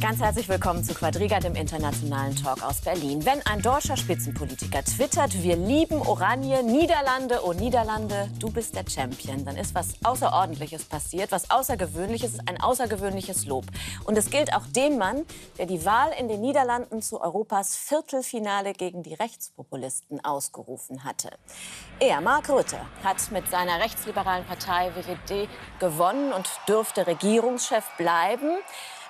Ganz herzlich willkommen zu Quadriga, dem internationalen Talk aus Berlin. Wenn ein deutscher Spitzenpolitiker twittert, wir lieben Oranje, Niederlande, oh Niederlande, du bist der Champion, dann ist was Außerordentliches passiert, was Außergewöhnliches, ein außergewöhnliches Lob. Und es gilt auch dem Mann, der die Wahl in den Niederlanden zu Europas Viertelfinale gegen die Rechtspopulisten ausgerufen hatte. Er, Mark Rutte, hat mit seiner rechtsliberalen Partei WWD gewonnen und dürfte Regierungschef bleiben.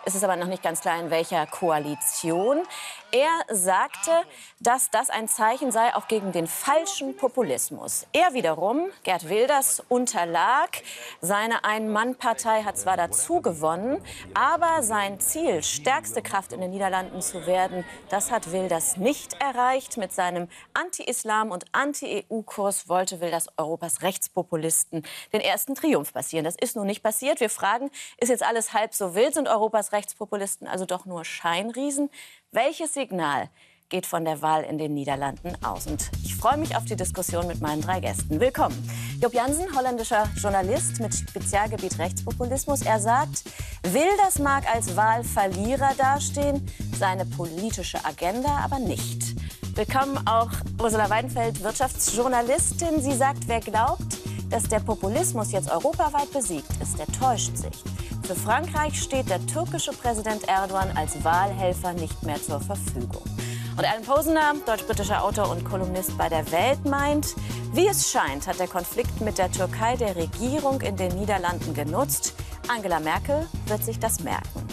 Es ist aber noch nicht ganz klar, in welcher Koalition. Er sagte, dass das ein Zeichen sei, auch gegen den falschen Populismus. Er wiederum, Gerd Wilders, unterlag. Seine Ein-Mann-Partei hat zwar dazu gewonnen, aber sein Ziel, stärkste Kraft in den Niederlanden zu werden, das hat Wilders nicht erreicht. Mit seinem Anti-Islam- und Anti-EU-Kurs wollte Wilders Europas Rechtspopulisten den ersten Triumph passieren. Das ist nun nicht passiert. Wir fragen, ist jetzt alles halb so wild? Sind Europas Rechtspopulisten Rechtspopulisten also doch nur Scheinriesen? Welches Signal geht von der Wahl in den Niederlanden aus? Und ich freue mich auf die Diskussion mit meinen drei Gästen. Willkommen. Job Jansen, holländischer Journalist mit Spezialgebiet Rechtspopulismus. Er sagt, will das Mark als Wahlverlierer dastehen, seine politische Agenda aber nicht. Willkommen auch Ursula Weidenfeld, Wirtschaftsjournalistin. Sie sagt, wer glaubt, dass der Populismus jetzt europaweit besiegt ist, der täuscht sich. Für Frankreich steht der türkische Präsident Erdogan als Wahlhelfer nicht mehr zur Verfügung. Und Alan Posener, deutsch-britischer Autor und Kolumnist bei der Welt, meint, wie es scheint, hat der Konflikt mit der Türkei der Regierung in den Niederlanden genutzt. Angela Merkel wird sich das merken.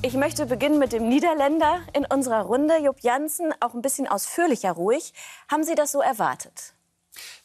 Ich möchte beginnen mit dem Niederländer in unserer Runde. Jupp Jansen, auch ein bisschen ausführlicher ruhig. Haben Sie das so erwartet?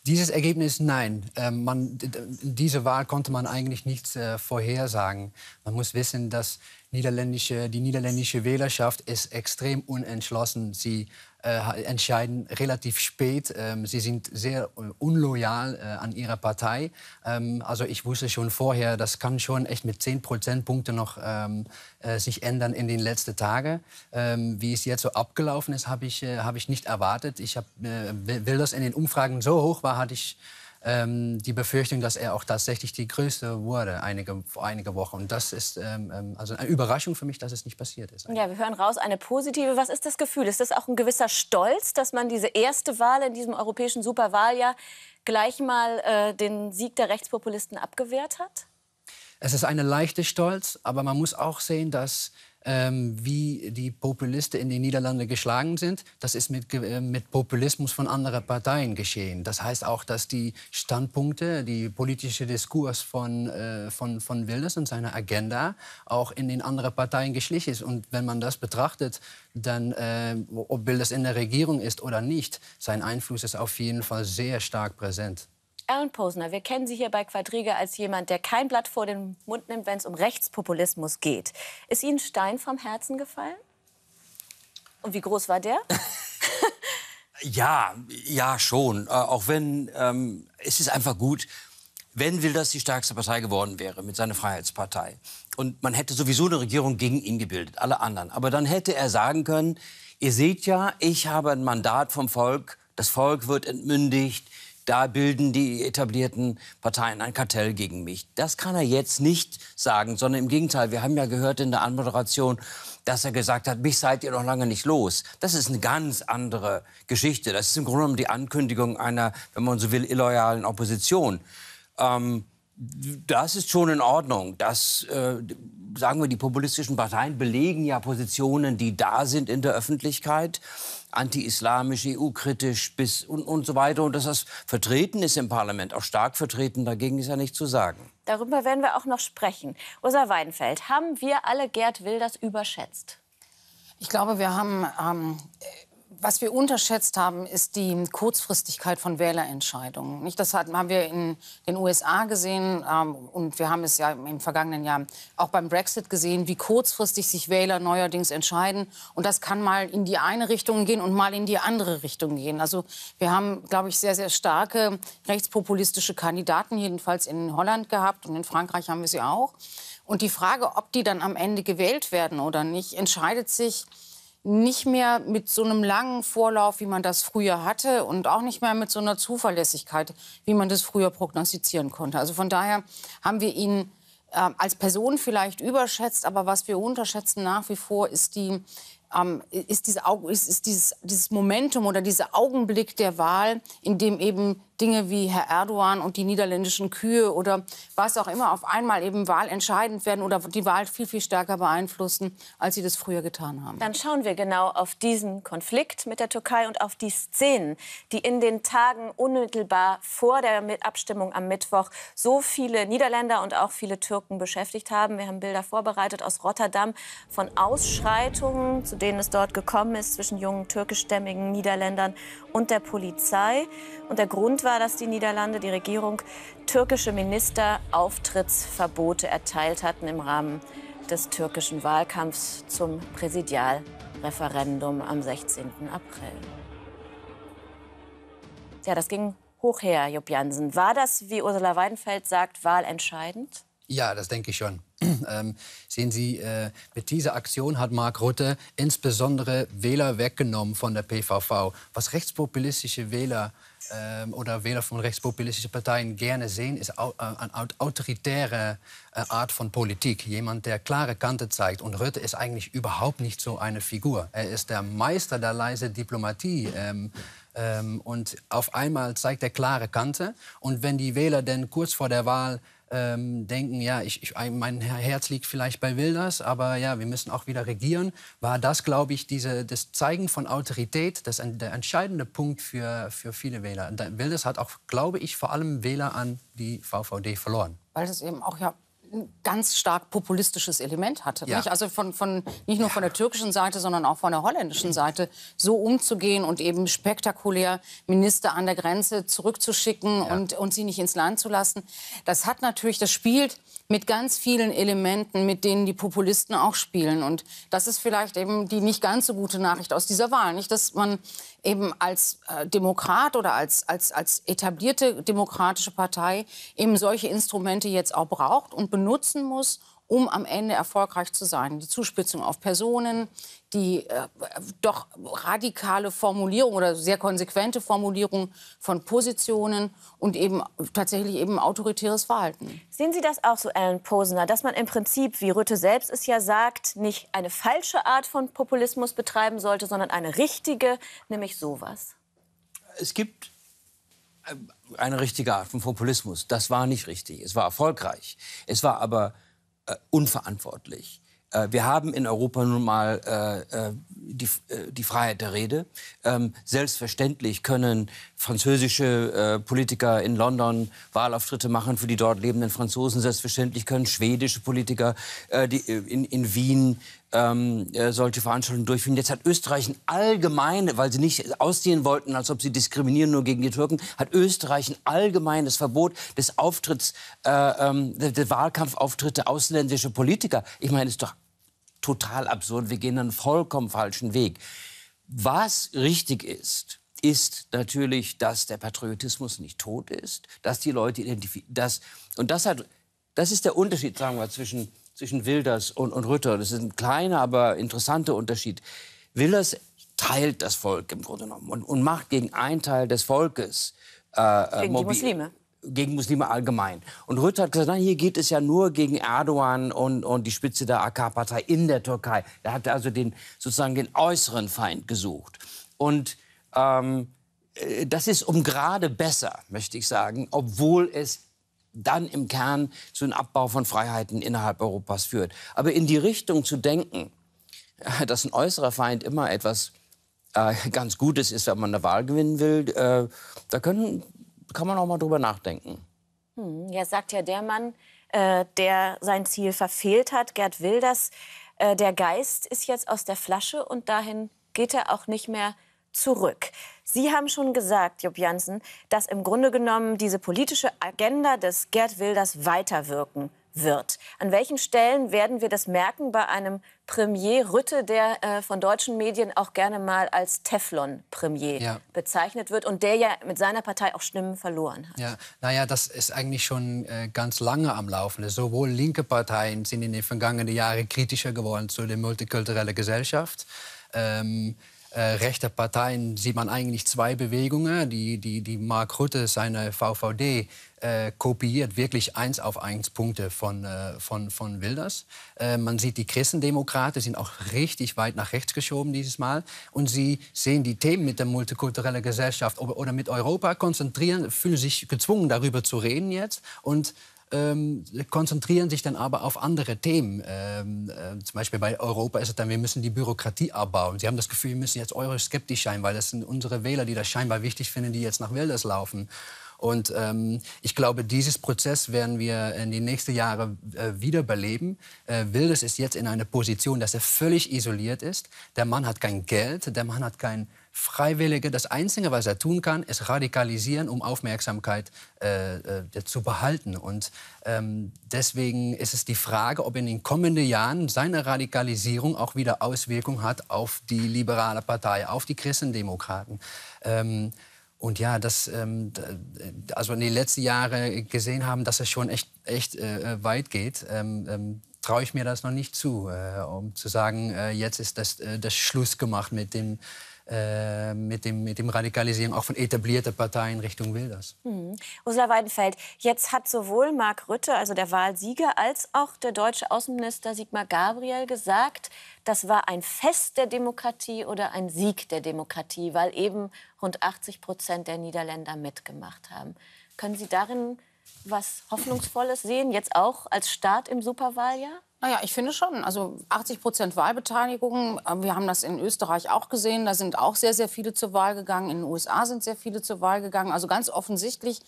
Dieses Ergebnis nein. Ähm, man, diese Wahl konnte man eigentlich nicht äh, vorhersagen. Man muss wissen, dass niederländische, die niederländische Wählerschaft ist extrem unentschlossen. Sie äh, entscheiden relativ spät. Ähm, sie sind sehr äh, unloyal äh, an ihrer Partei. Ähm, also ich wusste schon vorher, das kann schon echt mit 10 Prozentpunkten noch ähm, äh, sich ändern in den letzten Tagen. Ähm, wie es jetzt so abgelaufen ist, habe ich, äh, hab ich nicht erwartet. Ich hab, äh, will das in den Umfragen so hoch war, hatte ich ähm, die Befürchtung, dass er auch tatsächlich die Größte wurde einige, vor einige Wochen. Und das ist ähm, ähm, also eine Überraschung für mich, dass es nicht passiert ist. Eigentlich. Ja, wir hören raus, eine positive. Was ist das Gefühl? Ist das auch ein gewisser Stolz, dass man diese erste Wahl in diesem europäischen Superwahljahr gleich mal äh, den Sieg der Rechtspopulisten abgewehrt hat? Es ist eine leichte Stolz, aber man muss auch sehen, dass ähm, wie die Populisten in den Niederlanden geschlagen sind, das ist mit, äh, mit Populismus von anderen Parteien geschehen. Das heißt auch, dass die Standpunkte, die politische Diskurs von, äh, von, von Wilders und seiner Agenda auch in den anderen Parteien geschlichen ist. Und wenn man das betrachtet, dann, äh, ob Wilders in der Regierung ist oder nicht, sein Einfluss ist auf jeden Fall sehr stark präsent. Alan Posner, wir kennen Sie hier bei Quadriga als jemand, der kein Blatt vor den Mund nimmt, wenn es um Rechtspopulismus geht. Ist Ihnen Stein vom Herzen gefallen? Und wie groß war der? ja, ja schon. Äh, auch wenn ähm, es ist einfach gut, wenn Wilders die stärkste Partei geworden wäre mit seiner Freiheitspartei. Und man hätte sowieso eine Regierung gegen ihn gebildet, alle anderen. Aber dann hätte er sagen können, ihr seht ja, ich habe ein Mandat vom Volk, das Volk wird entmündigt, da bilden die etablierten Parteien ein Kartell gegen mich. Das kann er jetzt nicht sagen, sondern im Gegenteil, wir haben ja gehört in der Anmoderation, dass er gesagt hat, mich seid ihr noch lange nicht los. Das ist eine ganz andere Geschichte. Das ist im Grunde genommen die Ankündigung einer, wenn man so will, illoyalen Opposition. Ähm, das ist schon in Ordnung. Das, äh, sagen wir, die populistischen Parteien belegen ja Positionen, die da sind in der Öffentlichkeit, anti-islamisch, EU-kritisch bis und, und so weiter. Und dass das vertreten ist im Parlament, auch stark vertreten, dagegen ist ja nicht zu sagen. Darüber werden wir auch noch sprechen. Ursa Weidenfeld, haben wir alle Gerd Wilders überschätzt? Ich glaube, wir haben ähm, was wir unterschätzt haben, ist die Kurzfristigkeit von Wählerentscheidungen. Nicht, das haben wir in den USA gesehen ähm, und wir haben es ja im vergangenen Jahr auch beim Brexit gesehen, wie kurzfristig sich Wähler neuerdings entscheiden. Und das kann mal in die eine Richtung gehen und mal in die andere Richtung gehen. Also wir haben, glaube ich, sehr, sehr starke rechtspopulistische Kandidaten, jedenfalls in Holland gehabt und in Frankreich haben wir sie auch. Und die Frage, ob die dann am Ende gewählt werden oder nicht, entscheidet sich nicht mehr mit so einem langen Vorlauf, wie man das früher hatte und auch nicht mehr mit so einer Zuverlässigkeit, wie man das früher prognostizieren konnte. Also von daher haben wir ihn äh, als Person vielleicht überschätzt, aber was wir unterschätzen nach wie vor ist die ähm, ist, diese, ist, ist dieses, dieses Momentum oder dieser Augenblick der Wahl, in dem eben Dinge wie Herr Erdogan und die niederländischen Kühe oder was auch immer auf einmal eben wahlentscheidend werden oder die Wahl viel, viel stärker beeinflussen, als sie das früher getan haben. Dann schauen wir genau auf diesen Konflikt mit der Türkei und auf die Szenen, die in den Tagen unmittelbar vor der Abstimmung am Mittwoch so viele Niederländer und auch viele Türken beschäftigt haben. Wir haben Bilder vorbereitet aus Rotterdam von Ausschreitungen, zu denen es dort gekommen ist zwischen jungen türkischstämmigen Niederländern und der Polizei. Und der Grund war, war, dass die Niederlande, die Regierung, türkische Minister Auftrittsverbote erteilt hatten im Rahmen des türkischen Wahlkampfs zum Präsidialreferendum am 16. April. Ja, das ging hoch her, Jupp Jansen. War das, wie Ursula Weidenfeld sagt, wahlentscheidend? Ja, das denke ich schon. Ähm, sehen Sie, äh, mit dieser Aktion hat Mark Rutte insbesondere Wähler weggenommen von der PVV. Was rechtspopulistische Wähler ähm, oder Wähler von rechtspopulistischen Parteien gerne sehen, ist au, äh, eh, eine autoritäre äh, eh, Art von Politik. Jemand, der klare Kante zeigt. Und Rötte ist eigentlich überhaupt nicht so eine Figur. Er ist der Meister der leise Diplomatie. Ähm, ähm, und auf einmal zeigt er klare Kante. Und wenn die Wähler denn kurz vor der Wahl ähm, denken, ja, ich, ich, mein Herz liegt vielleicht bei Wilders, aber ja, wir müssen auch wieder regieren, war das, glaube ich, diese, das Zeigen von Autorität das, der entscheidende Punkt für, für viele Wähler. Wilders hat auch, glaube ich, vor allem Wähler an die VVD verloren. Weil es eben auch ja ein ganz stark populistisches Element hatte. Ja. Nicht? Also von, von, nicht nur von der türkischen Seite, sondern auch von der holländischen Seite so umzugehen und eben spektakulär Minister an der Grenze zurückzuschicken ja. und, und sie nicht ins Land zu lassen. Das hat natürlich, das spielt mit ganz vielen Elementen, mit denen die Populisten auch spielen. Und das ist vielleicht eben die nicht ganz so gute Nachricht aus dieser Wahl. Nicht, dass man eben als äh, Demokrat oder als, als, als etablierte demokratische Partei eben solche Instrumente jetzt auch braucht und benutzen muss, um am Ende erfolgreich zu sein. Die Zuspitzung auf Personen, die äh, doch radikale Formulierung oder sehr konsequente Formulierung von Positionen und eben tatsächlich eben autoritäres Verhalten. Sehen Sie das auch so, Alan Posner, dass man im Prinzip, wie Rütte selbst es ja sagt, nicht eine falsche Art von Populismus betreiben sollte, sondern eine richtige, nämlich sowas? Es gibt äh, eine richtige Art von Populismus. Das war nicht richtig. Es war erfolgreich. Es war aber äh, unverantwortlich. Äh, wir haben in Europa nun mal äh, äh die, äh, die, Freiheit der Rede. Ähm, selbstverständlich können französische äh, Politiker in London Wahlauftritte machen für die dort lebenden Franzosen. Selbstverständlich können schwedische Politiker äh, die, in, in, Wien ähm, äh, solche Veranstaltungen durchführen. Jetzt hat Österreich ein allgemeines, weil sie nicht aussehen wollten, als ob sie diskriminieren nur gegen die Türken, hat Österreich ein allgemeines Verbot des Auftritts, äh, ähm, der Wahlkampfauftritte ausländischer Politiker. Ich meine, das ist doch total absurd. Wir gehen einen vollkommen falschen Weg. Was richtig ist, ist natürlich, dass der Patriotismus nicht tot ist, dass die Leute identifizieren, dass, und das hat das ist der Unterschied, sagen wir, zwischen zwischen Wilders und, und Rütter. Das ist ein kleiner, aber interessanter Unterschied. Wilders teilt das Volk im Grunde genommen und, und macht gegen einen Teil des Volkes äh, äh gegen mobil. die Muslime gegen Muslime allgemein. Und Rütter hat gesagt, nein, hier geht es ja nur gegen Erdogan und, und die Spitze der AK-Partei in der Türkei. Er hat also den, sozusagen den äußeren Feind gesucht. Und ähm, äh, das ist um gerade besser, möchte ich sagen, obwohl es dann im Kern zu einem Abbau von Freiheiten innerhalb Europas führt. Aber in die Richtung zu denken, äh, dass ein äußerer Feind immer etwas äh, ganz Gutes ist, wenn man eine Wahl gewinnen will, äh, da können, kann man auch mal drüber nachdenken. Hm, ja, sagt ja der Mann, äh, der sein Ziel verfehlt hat, Gerd Wilders. Äh, der Geist ist jetzt aus der Flasche und dahin geht er auch nicht mehr zurück. Sie haben schon gesagt, Job Jansen, dass im Grunde genommen diese politische Agenda des Gerd Wilders weiterwirken wird. An welchen Stellen werden wir das merken bei einem Premier Rütte, der äh, von deutschen Medien auch gerne mal als Teflon-Premier ja. bezeichnet wird und der ja mit seiner Partei auch Stimmen verloren hat? Ja, naja, das ist eigentlich schon äh, ganz lange am Laufen. Also sowohl linke Parteien sind in den vergangenen Jahren kritischer geworden zu der multikulturellen Gesellschaft. Ähm, äh, rechter Parteien sieht man eigentlich zwei Bewegungen, die, die, die Mark Rutte, seine VVD, äh, kopiert wirklich eins auf eins Punkte von, äh, von, von Wilders. Äh, man sieht, die Christendemokraten sind auch richtig weit nach rechts geschoben dieses Mal. Und sie sehen die Themen mit der multikulturellen Gesellschaft oder, mit Europa konzentrieren, fühlen sich gezwungen, darüber zu reden jetzt. Und ähm, konzentrieren sich dann aber auf andere Themen. Ähm, äh, zum Beispiel bei Europa ist es dann, wir müssen die Bürokratie abbauen. Sie haben das Gefühl, wir müssen jetzt euroskeptisch sein, weil das sind unsere Wähler, die das scheinbar wichtig finden, die jetzt nach Wilders laufen. Und ähm, ich glaube, dieses Prozess werden wir in den nächsten Jahren äh, wiederbeleben. Äh, Wilders ist jetzt in einer Position, dass er völlig isoliert ist. Der Mann hat kein Geld, der Mann hat kein Freiwillige, das Einzige, was er tun kann, ist radikalisieren, um Aufmerksamkeit äh, äh, zu behalten. Und ähm, deswegen ist es die Frage, ob in den kommenden Jahren seine Radikalisierung auch wieder Auswirkungen hat auf die liberale Partei, auf die Christendemokraten. Ähm, und ja, dass ähm, also in den letzten Jahren gesehen haben, dass es schon echt, echt äh, weit geht, ähm, ähm, traue ich mir das noch nicht zu, äh, um zu sagen, äh, jetzt ist das, äh, das Schluss gemacht mit dem äh, mit, dem, mit dem Radikalisieren auch von etablierter Parteien Richtung Wilders. Mhm. Ursula Weidenfeld, jetzt hat sowohl Mark Rütte, also der Wahlsieger, als auch der deutsche Außenminister Sigmar Gabriel gesagt, das war ein Fest der Demokratie oder ein Sieg der Demokratie, weil eben rund 80 Prozent der Niederländer mitgemacht haben. Können Sie darin was Hoffnungsvolles sehen, jetzt auch als Start im Superwahljahr? Naja, ich finde schon. Also 80 Prozent Wahlbeteiligung. Ähm, wir haben das in Österreich auch gesehen. Da sind auch sehr, sehr viele zur Wahl gegangen. In den USA sind sehr viele zur Wahl gegangen. Also ganz offensichtlich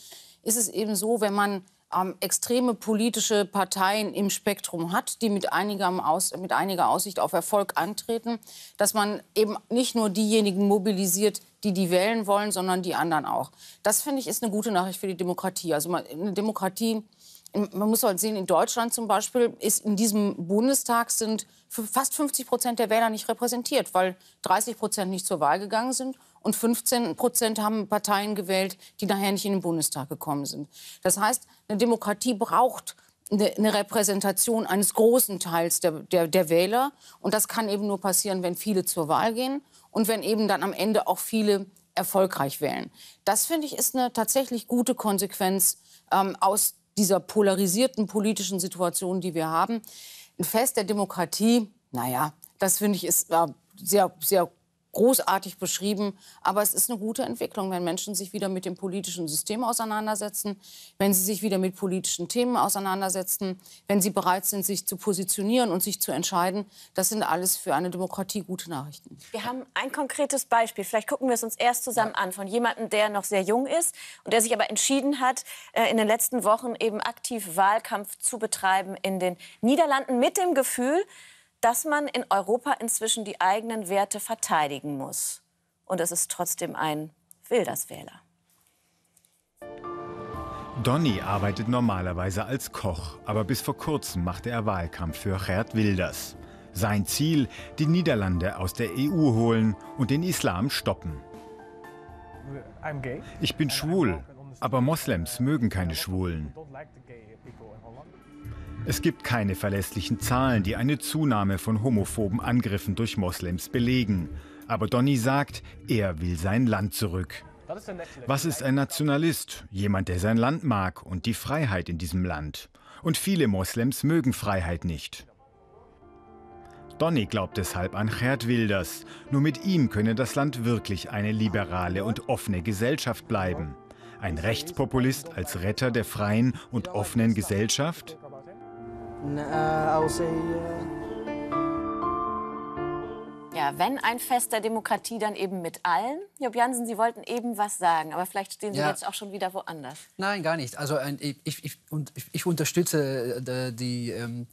ist es eben so, wenn man ähm, extreme politische Parteien im Spektrum hat, die mit, Aus, mit einiger Aussicht auf Erfolg antreten, dass man eben nicht nur diejenigen mobilisiert, die die wählen wollen, sondern die anderen auch. Das finde ich ist eine gute Nachricht für die Demokratie. Also eine Demokratie man muss halt sehen, in Deutschland zum Beispiel ist in diesem Bundestag sind fast 50 Prozent der Wähler nicht repräsentiert, weil 30 Prozent nicht zur Wahl gegangen sind und 15 Prozent haben Parteien gewählt, die nachher nicht in den Bundestag gekommen sind. Das heißt, eine Demokratie braucht eine, Repräsentation eines großen Teils der, der, der Wähler. Und das kann eben nur passieren, wenn viele zur Wahl gehen und wenn eben dann am Ende auch viele erfolgreich wählen. Das finde ich ist eine tatsächlich gute Konsequenz ähm, aus dieser polarisierten politischen Situation, die wir haben. Ein Fest der Demokratie, naja, das finde ich ist äh, sehr, sehr großartig beschrieben. Aber es ist eine gute Entwicklung, wenn Menschen sich wieder mit dem politischen System auseinandersetzen, wenn sie sich wieder mit politischen Themen auseinandersetzen, wenn sie bereit sind, sich zu positionieren und sich zu entscheiden. Das sind alles für eine Demokratie gute Nachrichten. Wir haben ein konkretes Beispiel. Vielleicht gucken wir es uns erst zusammen an von jemandem, der noch sehr jung ist und der sich aber entschieden hat, äh, in den letzten Wochen eben aktiv Wahlkampf zu betreiben in den Niederlanden mit dem Gefühl, dass man in Europa inzwischen die eigenen Werte verteidigen muss. Und es ist trotzdem ein Wilderswähler. Donny arbeitet normalerweise als Koch, aber bis vor kurzem machte er Wahlkampf für Gerd Wilders. Sein Ziel, die Niederlande aus der EU holen und den Islam stoppen. Ich bin schwul, aber Moslems mögen keine Schwulen. Es gibt keine verlässlichen Zahlen, die eine Zunahme von homophoben Angriffen durch Moslems belegen. Aber Donny sagt, er will sein Land zurück. Was ist ein Nationalist? Jemand, der sein Land mag und die Freiheit in diesem Land. Und viele Moslems mögen Freiheit nicht. Donny glaubt deshalb an Gerd Wilders. Nur mit ihm könne das Land wirklich eine liberale und offene Gesellschaft bleiben. Ein Rechtspopulist als Retter der freien und offenen Gesellschaft? Äh, äh, ja, wenn ein Fest der Demokratie, dann eben mit allen. Job Jansen, Sie wollten eben was sagen, aber vielleicht stehen Sie ja. jetzt auch schon wieder woanders. Nein, gar nicht. Also ich, ich, ich, ich unterstütze äh, die, ähm,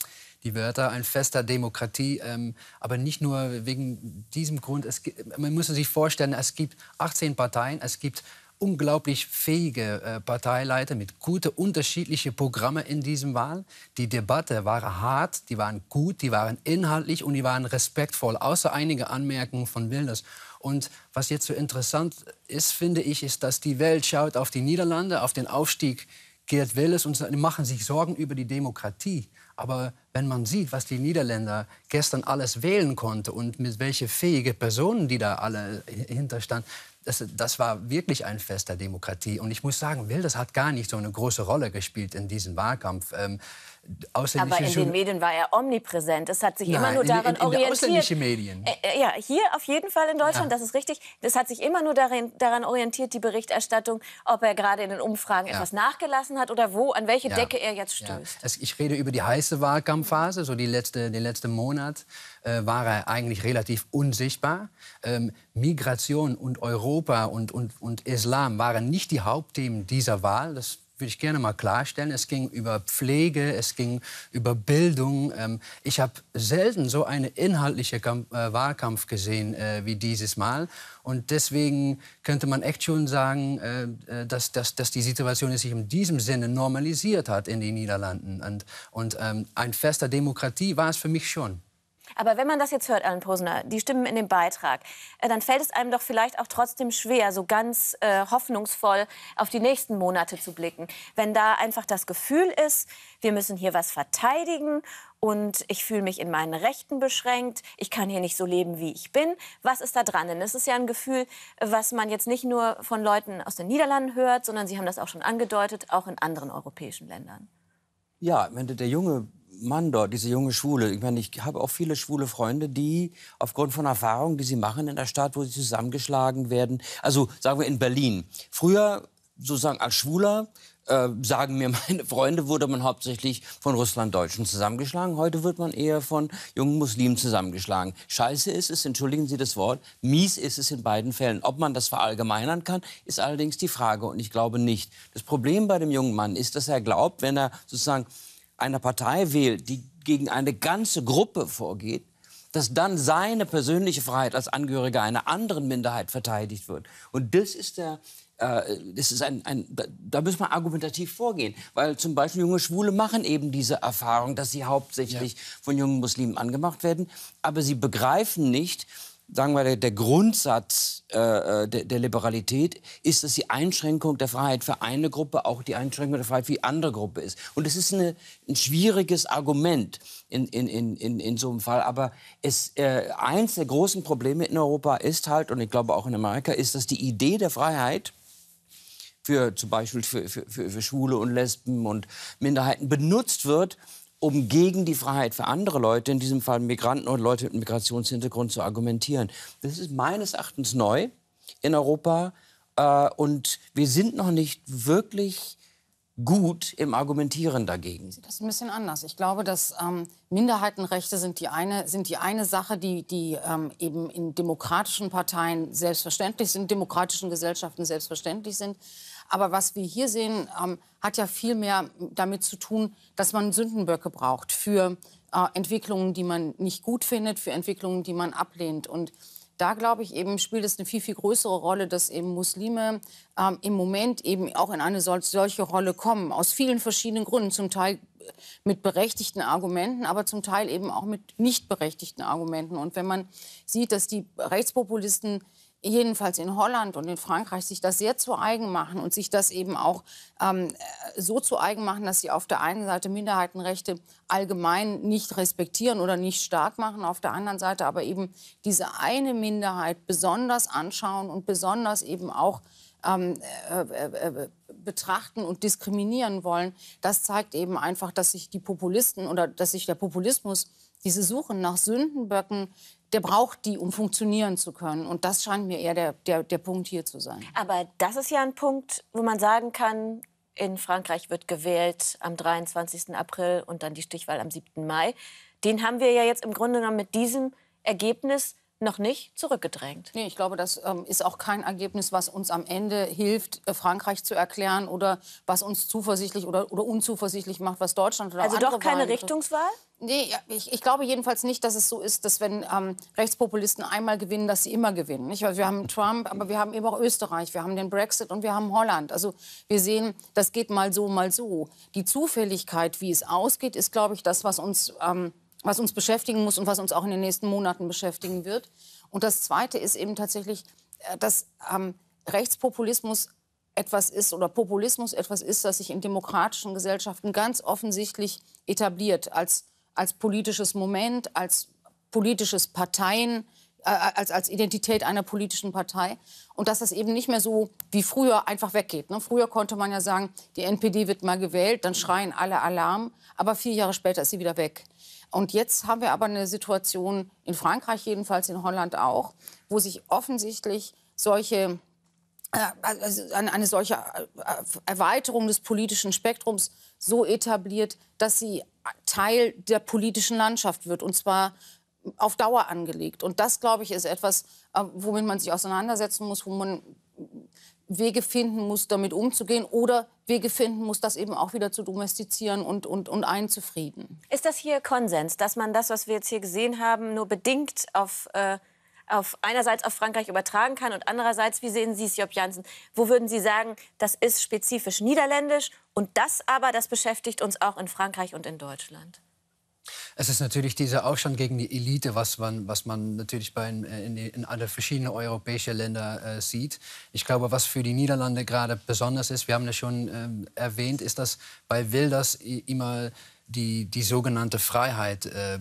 die Wörter ein Fest der Demokratie, ähm, aber nicht nur wegen diesem Grund. Es, man muss sich vorstellen, es gibt 18 Parteien, es gibt unglaublich fähige äh, Parteileiter mit gute unterschiedliche Programme in diesem Wahl. Die Debatte war hart, die waren gut, die waren inhaltlich und die waren respektvoll, außer einige Anmerkungen von Wilders. Und was jetzt so interessant ist, finde ich, ist, dass die Welt schaut auf die Niederlande, auf den Aufstieg Geert Wilders und machen sich Sorgen über die Demokratie. Aber wenn man sieht, was die Niederländer gestern alles wählen konnten und mit welche fähige Personen die da alle hinterstanden, das, das war wirklich ein Fest der Demokratie. Und ich muss sagen, Wilders hat gar nicht so eine große Rolle gespielt in diesem Wahlkampf. Ähm, aber in den Medien war er omnipräsent. Es hat sich Nein, immer nur daran in, in orientiert. Ausländische Medien. Äh, ja, hier auf jeden Fall in Deutschland, ja. das ist richtig. Das hat sich immer nur darin, daran orientiert, die Berichterstattung, ob er gerade in den Umfragen ja. etwas nachgelassen hat oder wo, an welche ja. Decke er jetzt stößt. Also ich rede über die heiße Wahlkampfphase, so die letzte, den letzten Monat äh, war er eigentlich relativ unsichtbar. Ähm, Migration und Europa und, und, und Islam waren nicht die Hauptthemen dieser Wahl. Das würde ich gerne mal klarstellen. Es ging über Pflege, es ging über Bildung. Ähm, ich habe selten so eine inhaltliche äh, Wahlkampf gesehen äh, wie dieses Mal. Und deswegen könnte man echt schon sagen, äh, dass, dass, dass die Situation sich in diesem Sinne normalisiert hat in den Niederlanden. Und, und ähm, ein fester Demokratie war es für mich schon. Aber wenn man das jetzt hört, Alan Posner, die Stimmen in dem Beitrag, äh, dann fällt es einem doch vielleicht auch trotzdem schwer, so ganz äh, hoffnungsvoll auf die nächsten Monate zu blicken. Wenn da einfach das Gefühl ist, wir müssen hier was verteidigen und ich fühle mich in meinen Rechten beschränkt, ich kann hier nicht so leben, wie ich bin. Was ist da dran? Denn es ist ja ein Gefühl, was man jetzt nicht nur von Leuten aus den Niederlanden hört, sondern Sie haben das auch schon angedeutet, auch in anderen europäischen Ländern. Ja, wenn der junge Mann dort, diese junge Schwule. Ich meine, ich habe auch viele schwule Freunde, die aufgrund von Erfahrungen, die sie machen in der Stadt, wo sie zusammengeschlagen werden, also sagen wir in Berlin. Früher sozusagen als Schwuler äh, sagen mir meine Freunde, wurde man hauptsächlich von Russlanddeutschen zusammengeschlagen. Heute wird man eher von jungen Muslimen zusammengeschlagen. Scheiße ist es, entschuldigen Sie das Wort, mies ist es in beiden Fällen. Ob man das verallgemeinern kann, ist allerdings die Frage und ich glaube nicht. Das Problem bei dem jungen Mann ist, dass er glaubt, wenn er sozusagen einer Partei wählt, die gegen eine ganze Gruppe vorgeht, dass dann seine persönliche Freiheit als Angehöriger einer anderen Minderheit verteidigt wird. Und das ist der, äh, das ist ein, ein, da müssen wir argumentativ vorgehen, weil zum Beispiel junge Schwule machen eben diese Erfahrung, dass sie hauptsächlich ja. von jungen Muslimen angemacht werden, aber sie begreifen nicht, sagen wir, der, der Grundsatz äh, äh, der, der, Liberalität ist, dass die Einschränkung der Freiheit für eine Gruppe auch die Einschränkung der Freiheit für die andere Gruppe ist. Und es ist eine, ein schwieriges Argument in, in, in, in, so einem Fall. Aber es, äh, eins der großen Probleme in Europa ist halt, und ich glaube auch in Amerika, ist, dass die Idee der Freiheit für zum Beispiel für, für, für Schwule und Lesben und Minderheiten benutzt wird, um gegen die Freiheit für andere Leute, in diesem Fall Migranten und Leute mit Migrationshintergrund, zu argumentieren. Das ist meines Erachtens neu in Europa. Äh, und wir sind noch nicht wirklich gut im Argumentieren dagegen. Das ist ein bisschen anders. Ich glaube, dass ähm, Minderheitenrechte sind die eine, sind die eine Sache, die, die ähm, eben in demokratischen Parteien selbstverständlich sind, demokratischen Gesellschaften selbstverständlich sind. Aber was wir hier sehen, ähm, hat ja viel mehr damit zu tun, dass man Sündenböcke braucht für äh, Entwicklungen, die man nicht gut findet, für Entwicklungen, die man ablehnt. Und da glaube ich eben spielt es eine viel viel größere Rolle, dass eben Muslime ähm, im Moment eben auch in eine sol solche Rolle kommen aus vielen verschiedenen Gründen, zum Teil mit berechtigten Argumenten, aber zum Teil eben auch mit nicht berechtigten Argumenten. Und wenn man sieht, dass die Rechtspopulisten jedenfalls in Holland und in Frankreich sich das sehr zu eigen machen und sich das eben auch ähm, äh, so zu eigen machen, dass sie auf der einen Seite Minderheitenrechte allgemein nicht respektieren oder nicht stark machen, auf der anderen Seite aber eben diese eine Minderheit besonders anschauen und besonders eben auch ähm, äh, äh, äh betrachten und diskriminieren wollen. Das zeigt eben einfach, dass sich die Populisten oder dass sich der Populismus diese Suche nach Sündenböcken der braucht die, um funktionieren zu können. Und das scheint mir eher der, der, der Punkt hier zu sein. Aber das ist ja ein Punkt, wo man sagen kann, in Frankreich wird gewählt am 23. April und dann die Stichwahl am 7. Mai. Den haben wir ja jetzt im Grunde genommen mit diesem Ergebnis noch nicht zurückgedrängt. Nee, ich glaube, das ähm, ist auch kein Ergebnis, was uns am Ende hilft, äh, Frankreich zu erklären oder was uns zuversichtlich oder, oder unzuversichtlich macht, was Deutschland oder Also andere doch keine Wahlen Richtungswahl? Nee, ich, ich, glaube jedenfalls nicht, dass es so ist, dass wenn ähm, Rechtspopulisten einmal gewinnen, dass sie immer gewinnen. Nicht? Weil wir haben Trump, aber wir haben eben auch Österreich, wir haben den Brexit und wir haben Holland. Also wir sehen, das geht mal so, mal so. Die Zufälligkeit, wie es ausgeht, ist, glaube ich, das, was uns ähm, was uns beschäftigen muss und was uns auch in den nächsten Monaten beschäftigen wird. Und das Zweite ist eben tatsächlich, äh, dass ähm, Rechtspopulismus etwas ist oder Populismus etwas ist, das sich in demokratischen Gesellschaften ganz offensichtlich etabliert als, als politisches Moment, als politisches Parteien, äh, äh als, als Identität einer politischen Partei. Und dass das eben nicht mehr so wie früher einfach weggeht. Ne? Früher konnte man ja sagen, die NPD wird mal gewählt, dann schreien alle Alarm, aber vier Jahre später ist sie wieder weg. Und jetzt haben wir aber eine Situation, in Frankreich jedenfalls, in Holland auch, wo sich offensichtlich solche äh, also eine solche äh, Erweiterung des politischen Spektrums so etabliert, dass sie Teil der politischen Landschaft wird und zwar auf Dauer angelegt. Und das, glaube ich, ist etwas, äh, womit man sich auseinandersetzen muss, wo man Wege finden muss, damit umzugehen oder Wege finden muss, das eben auch wieder zu domestizieren und, und, und einzufrieden. Ist das hier Konsens, dass man das, was wir jetzt hier gesehen haben, nur bedingt auf, äh, auf einerseits auf Frankreich übertragen kann und andererseits, wie sehen Sie es, Job Jansen, wo würden Sie sagen, das ist spezifisch niederländisch und das aber, das beschäftigt uns auch in Frankreich und in Deutschland? Es ist natürlich dieser Aufstand gegen die Elite, was man, was man natürlich bei, äh, in, in alle verschiedenen europäischen Länder äh, sieht. Ich glaube, was für die Niederlande gerade besonders ist, wir haben das schon ähm, erwähnt, ist, dass bei Wilders immer die, die sogenannte Freiheit äh,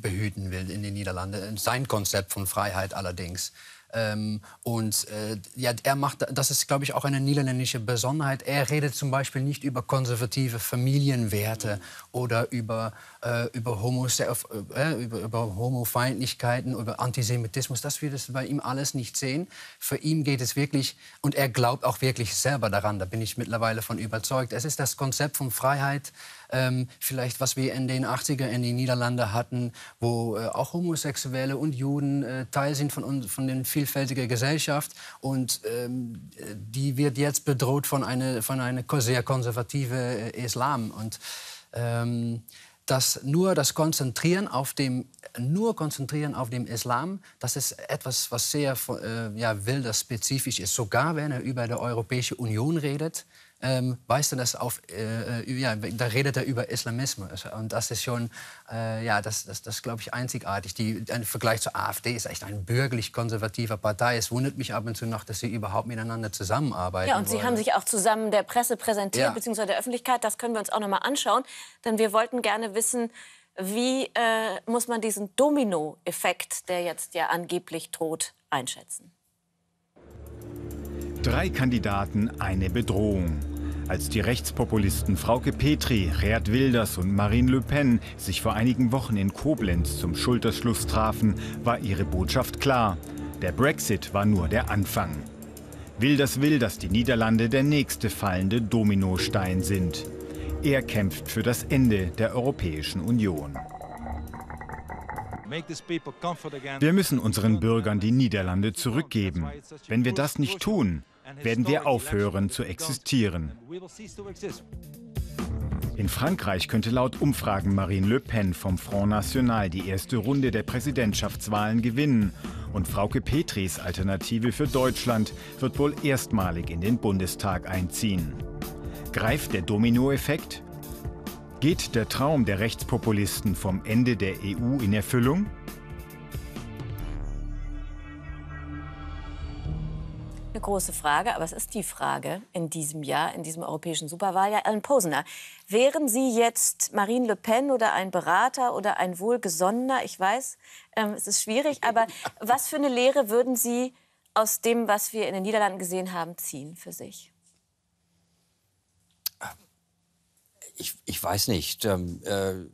behüten will in den Niederlanden. Sein Konzept von Freiheit allerdings. Ähm, und äh, ja, er macht, das ist, glaube ich, auch eine niederländische Besonderheit. Er redet zum Beispiel nicht über konservative Familienwerte mhm. oder über, äh, über, Homose äh, über, über Homofeindlichkeiten, über Antisemitismus. Das wird es bei ihm alles nicht sehen. Für ihn geht es wirklich, und er glaubt auch wirklich selber daran, da bin ich mittlerweile von überzeugt. Es ist das Konzept von Freiheit, ähm, vielleicht was wir in den 80er in den Niederlanden hatten, wo äh, auch Homosexuelle und Juden äh, Teil sind von, uns, von der vielfältigen Gesellschaft und ähm, die wird jetzt bedroht von einem von eine sehr konservativen äh, Islam. Und ähm, dass nur das Konzentrieren auf dem nur konzentrieren auf dem Islam, das ist etwas, was sehr äh, ja, wilder spezifisch ist. Sogar wenn er über die Europäische Union redet, ähm, weißt du das auf, äh, äh, ja, da redet er über Islamismus. Und das ist schon, äh, ja, das, das, das glaube ich, einzigartig. Die, ein Vergleich zur AfD ist echt eine bürgerlich-konservative Partei. Es wundert mich ab und zu noch, dass sie überhaupt miteinander zusammenarbeiten. Ja, und wollen. sie haben sich auch zusammen der Presse präsentiert, ja. beziehungsweise der Öffentlichkeit. Das können wir uns auch noch mal anschauen. Denn wir wollten gerne wissen, wie äh, muss man diesen Domino-Effekt, der jetzt ja angeblich droht, einschätzen? Drei Kandidaten, eine Bedrohung. Als die Rechtspopulisten Frauke Petri, Reat Wilders und Marine Le Pen sich vor einigen Wochen in Koblenz zum Schulterschluss trafen, war ihre Botschaft klar. Der Brexit war nur der Anfang. Wilders will, dass die Niederlande der nächste fallende Dominostein sind. Er kämpft für das Ende der Europäischen Union. Wir müssen unseren Bürgern die Niederlande zurückgeben. Wenn wir das nicht tun, werden wir aufhören zu existieren. In Frankreich könnte laut Umfragen Marine Le Pen vom Front National die erste Runde der Präsidentschaftswahlen gewinnen. Und Frauke Petris Alternative für Deutschland wird wohl erstmalig in den Bundestag einziehen. Greift der Dominoeffekt? Geht der Traum der Rechtspopulisten vom Ende der EU in Erfüllung? eine große Frage, aber es ist die Frage in diesem Jahr, in diesem europäischen Superwahljahr. Alan Posner, wären Sie jetzt Marine Le Pen oder ein Berater oder ein Wohlgesonnener? Ich weiß, ähm, es ist schwierig, aber was für eine Lehre würden Sie aus dem, was wir in den Niederlanden gesehen haben, ziehen für sich? Ich, ich weiß nicht. Ähm, äh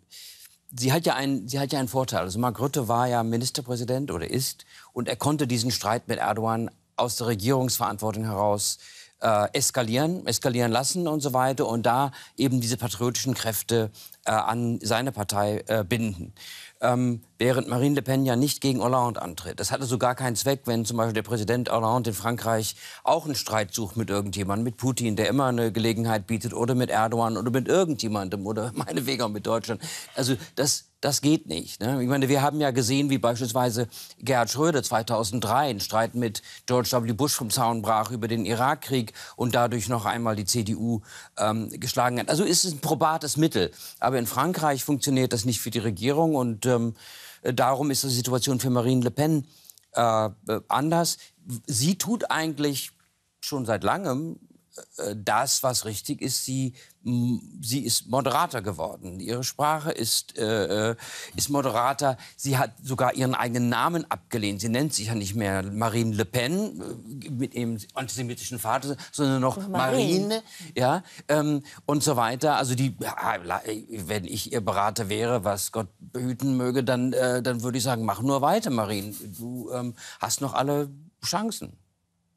sie hat ja einen, sie hat ja einen Vorteil. Also Mark Rutte war ja Ministerpräsident oder ist und er konnte diesen Streit mit Erdogan aus der Regierungsverantwortung heraus äh, eskalieren, eskalieren lassen und so weiter und da eben diese patriotischen Kräfte äh, an seine Partei äh, binden. Ähm, während Marine Le Pen ja nicht gegen Hollande antritt. Das hatte so gar keinen Zweck, wenn zum Beispiel der Präsident Hollande in Frankreich auch einen Streit sucht mit irgendjemandem, mit Putin, der immer eine Gelegenheit bietet, oder mit Erdogan oder mit irgendjemandem oder meinetwegen auch mit Deutschland. Also das, das geht nicht. Ne? Ich meine, wir haben ja gesehen, wie beispielsweise Gerhard Schröder 2003 einen Streit mit George W. Bush vom Zaun brach über den Irakkrieg und dadurch noch einmal die CDU ähm, geschlagen hat. Also ist es ein probates Mittel. Aber aber in Frankreich funktioniert das nicht für die Regierung und ähm, darum ist die Situation für Marine Le Pen äh, anders. Sie tut eigentlich schon seit langem äh, das, was richtig ist, sie, sie ist moderater geworden. Ihre Sprache ist, äh, äh, ist moderater. Sie hat sogar ihren eigenen Namen abgelehnt. Sie nennt sich ja nicht mehr Marine Le Pen äh, mit ihrem antisemitischen Vater, sondern noch Marine, Marine ja, ähm, und so weiter. Also die, ah, wenn ich ihr Berater wäre, was Gott behüten möge, dann, äh, dann würde ich sagen, mach nur weiter, Marine. Du ähm, hast noch alle Chancen.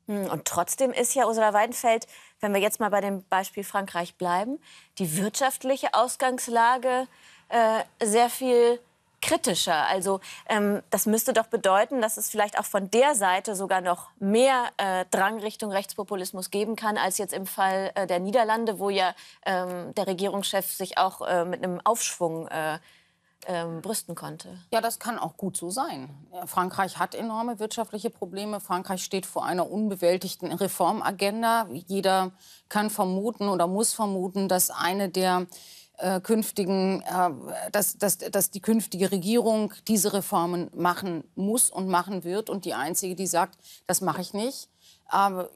Hm, und trotzdem ist ja Ursula Weidenfeld wenn wir jetzt mal bei dem Beispiel Frankreich bleiben, die wirtschaftliche Ausgangslage äh, sehr viel kritischer. Also ähm, das müsste doch bedeuten, dass es vielleicht auch von der Seite sogar noch mehr äh, Drang Richtung Rechtspopulismus geben kann, als jetzt im Fall äh, der Niederlande, wo ja ähm, der Regierungschef sich auch äh, mit einem Aufschwung äh, ähm, brüsten konnte. Ja, das kann auch gut so sein. Frankreich hat enorme wirtschaftliche Probleme. Frankreich steht vor einer unbewältigten Reformagenda. Jeder kann vermuten oder muss vermuten, dass eine der äh, künftigen, äh, dass, dass, dass die künftige Regierung diese Reformen machen muss und machen wird. Und die einzige, die sagt, das mache ich nicht,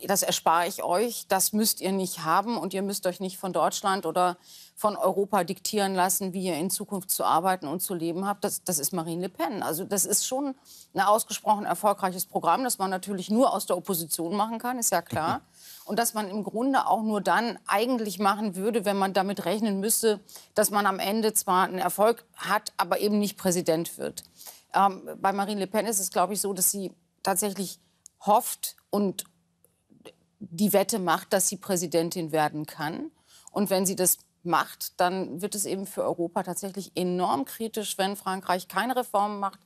das erspare ich euch, das müsst ihr nicht haben und ihr müsst euch nicht von Deutschland oder von Europa diktieren lassen, wie ihr in Zukunft zu arbeiten und zu leben habt. Das, das ist Marine Le Pen. Also das ist schon ein ausgesprochen erfolgreiches Programm, das man natürlich nur aus der Opposition machen kann, ist ja klar. Und dass man im Grunde auch nur dann eigentlich machen würde, wenn man damit rechnen müsste, dass man am Ende zwar einen Erfolg hat, aber eben nicht Präsident wird. Ähm, bei Marine Le Pen ist es, glaube ich, so, dass sie tatsächlich hofft und, die Wette macht, dass sie Präsidentin werden kann. Und wenn sie das macht, dann wird es eben für Europa tatsächlich enorm kritisch, wenn Frankreich keine Reformen macht,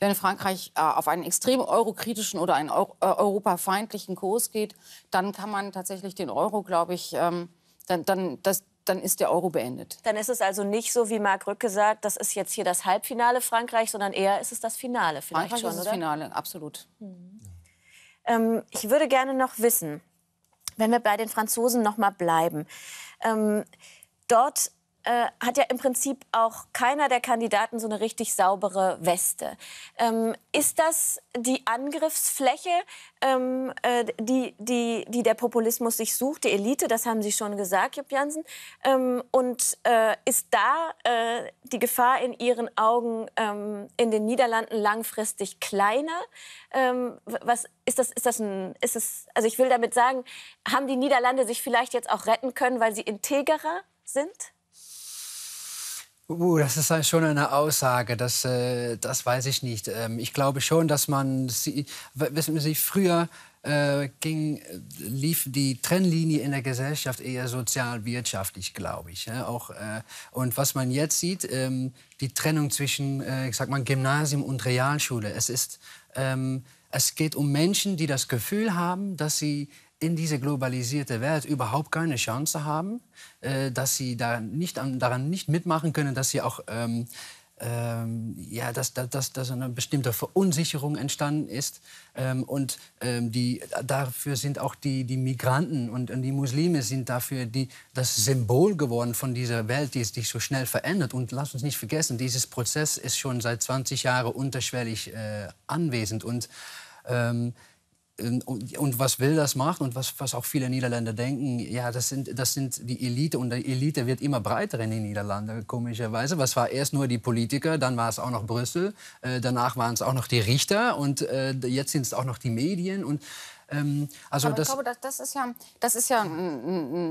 wenn Frankreich äh, auf einen extrem eurokritischen oder einen Euro, äh, europafeindlichen Kurs geht, dann kann man tatsächlich den Euro, glaube ich, ähm, dann, dann, das, dann ist der Euro beendet. Dann ist es also nicht so, wie Marc Rück gesagt, das ist jetzt hier das Halbfinale Frankreich, sondern eher ist es das Finale vielleicht Frankreich schon, ist das Finale, absolut. Mhm. Ähm, ich würde gerne noch wissen, wenn wir bei den Franzosen noch mal bleiben. Ähm, dort äh, hat ja im Prinzip auch keiner der Kandidaten so eine richtig saubere Weste. Ähm, ist das die Angriffsfläche, ähm, äh, die, die, die der Populismus sich sucht, die Elite, das haben Sie schon gesagt, Jupp Jansen. Ähm, und äh, ist da äh, die Gefahr in Ihren Augen ähm, in den Niederlanden langfristig kleiner? Ähm, was ist das, ist das ein, ist es, also ich will damit sagen, haben die Niederlande sich vielleicht jetzt auch retten können, weil sie integerer sind? Uh, das ist schon eine Aussage, das, äh, das weiß ich nicht. Ähm, ich glaube schon, dass man, sie, wissen Sie, früher äh, ging, äh, lief die Trennlinie in der Gesellschaft eher sozial-wirtschaftlich, glaube ich. Ja? Auch, äh, und was man jetzt sieht, ähm, die Trennung zwischen, äh, ich sag mal, Gymnasium und Realschule. Es ist, ähm, es geht um Menschen, die das Gefühl haben, dass sie in dieser globalisierten Welt überhaupt keine Chance haben, äh, dass sie da nicht an, daran nicht mitmachen können, dass sie auch ähm, ähm, ja, dass, dass, dass eine bestimmte Verunsicherung entstanden ist. Ähm, und ähm, die, dafür sind auch die, die Migranten und, und die Muslime sind dafür die, das Symbol geworden von dieser Welt, die sich so schnell verändert. Und lass uns nicht vergessen, dieses Prozess ist schon seit 20 Jahren unterschwellig äh, anwesend. Und ähm, ähm, und, und, was das macht und was, was auch viele Niederländer denken, ja, das sind, das sind die Elite und die Elite wird immer breiter in den Niederlanden, komischerweise. Was war erst nur die Politiker, dann war es auch noch Brüssel, äh, danach waren es auch noch die Richter und äh, jetzt sind es auch noch die Medien und ähm, also Aber das ich glaube, das, das, ist ja, das ist ja ein,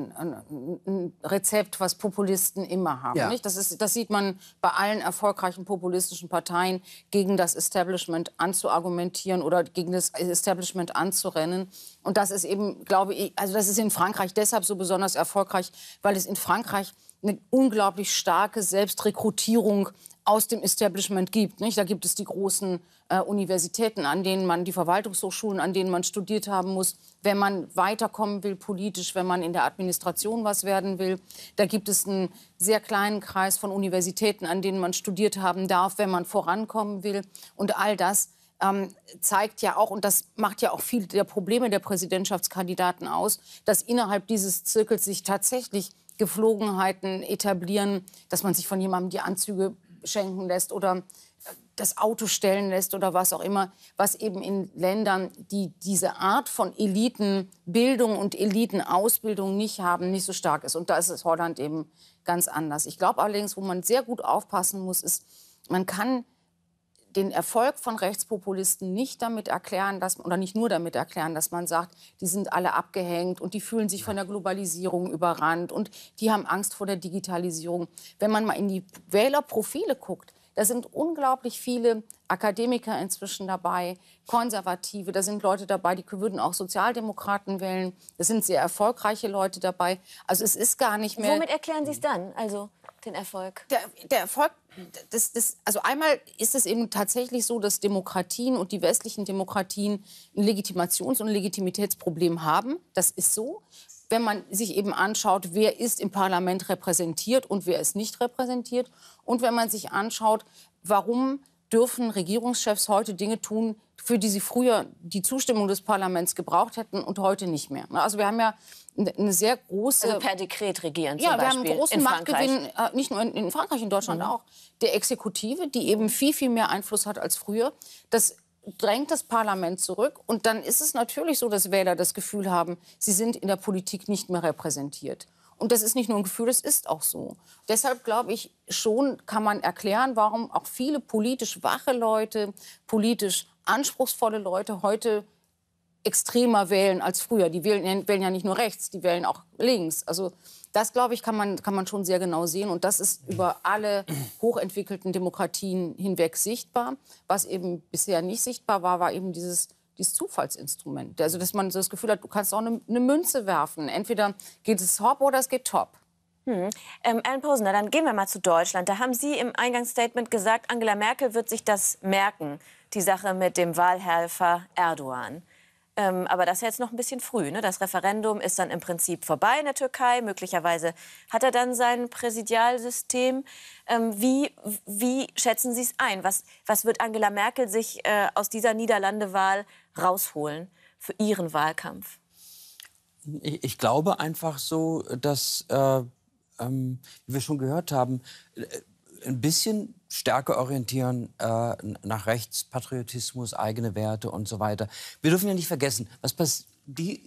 ein, ein, ein Rezept, was Populisten immer haben. Ja. Nicht? Das, ist, das sieht man bei allen erfolgreichen populistischen Parteien, gegen das Establishment anzuargumentieren oder gegen das Establishment anzurennen. Und das ist eben, glaube ich, also das ist in Frankreich deshalb so besonders erfolgreich, weil es in Frankreich eine unglaublich starke Selbstrekrutierung aus dem Establishment gibt. Nicht? Da gibt es die großen äh, Universitäten, an denen man die Verwaltungshochschulen, an denen man studiert haben muss, wenn man weiterkommen will politisch, wenn man in der Administration was werden will. Da gibt es einen sehr kleinen Kreis von Universitäten, an denen man studiert haben darf, wenn man vorankommen will. Und all das ähm, zeigt ja auch, und das macht ja auch viele der Probleme der Präsidentschaftskandidaten aus, dass innerhalb dieses Zirkels sich tatsächlich Geflogenheiten etablieren, dass man sich von jemandem die Anzüge schenken lässt oder äh, das Auto stellen lässt oder was auch immer, was eben in Ländern, die diese Art von Elitenbildung und Elitenausbildung nicht haben, nicht so stark ist. Und da ist es Holland eben ganz anders. Ich glaube allerdings, wo man sehr gut aufpassen muss, ist, man kann den Erfolg von Rechtspopulisten nicht damit erklären, dass, oder nicht nur damit erklären, dass man sagt, die sind alle abgehängt und die fühlen sich von der Globalisierung überrannt und die haben Angst vor der Digitalisierung. Wenn man mal in die Wählerprofile guckt, da sind unglaublich viele Akademiker inzwischen dabei, Konservative, da sind Leute dabei, die würden auch Sozialdemokraten wählen. Da sind sehr erfolgreiche Leute dabei. Also es ist gar nicht mehr. Womit erklären Sie es dann, also den Erfolg? Der, der Erfolg das, das, also einmal ist es eben tatsächlich so, dass Demokratien und die westlichen Demokratien ein Legitimations- und Legitimitätsproblem haben. Das ist so. Wenn man sich eben anschaut, wer ist im Parlament repräsentiert und wer ist nicht repräsentiert. Und wenn man sich anschaut, warum dürfen Regierungschefs heute Dinge tun, für die sie früher die Zustimmung des Parlaments gebraucht hätten und heute nicht mehr. Also wir haben ja eine sehr große also per Dekret regieren ja, Beispiel. wir haben großen Machtgewinn, äh, nicht nur in, in, Frankreich, in Deutschland mhm. auch, der Exekutive, die eben viel viel mehr Einfluss hat als früher. Das drängt das Parlament zurück. Und dann ist es natürlich so, dass Wähler das Gefühl haben, sie sind in der Politik nicht mehr repräsentiert. Und das ist nicht nur ein Gefühl, das ist auch so. Deshalb glaube ich, schon kann man erklären, warum auch viele politisch wache Leute, politisch anspruchsvolle Leute heute extremer wählen als früher. Die wählen, wählen ja nicht nur rechts, die wählen auch links. Also das, glaube ich, kann man, kann man schon sehr genau sehen. Und das ist über alle hochentwickelten Demokratien hinweg sichtbar. Was eben bisher nicht sichtbar war, war eben dieses, dieses Zufallsinstrument. Also, dass man so das Gefühl hat, du kannst auch eine, eine Münze werfen. Entweder geht es hopp oder es geht top. Hm. Ähm, Alan Posner, dann gehen wir mal zu Deutschland. Da haben Sie im Eingangsstatement gesagt, Angela Merkel wird sich das merken die Sache mit dem Wahlhelfer Erdogan. Ähm, aber das ist jetzt noch ein bisschen früh. Ne? Das Referendum ist dann im Prinzip vorbei in der Türkei. Möglicherweise hat er dann sein Präsidialsystem. Ähm, wie, wie schätzen Sie es ein? Was, was wird Angela Merkel sich äh, aus dieser Niederlandewahl rausholen für ihren Wahlkampf? Ich, ich glaube einfach so, dass, äh, ähm, wie wir schon gehört haben, äh, ein bisschen Stärke orientieren, äh, nach rechts, Patriotismus, eigene Werte und so weiter. Wir dürfen ja nicht vergessen, was passiert.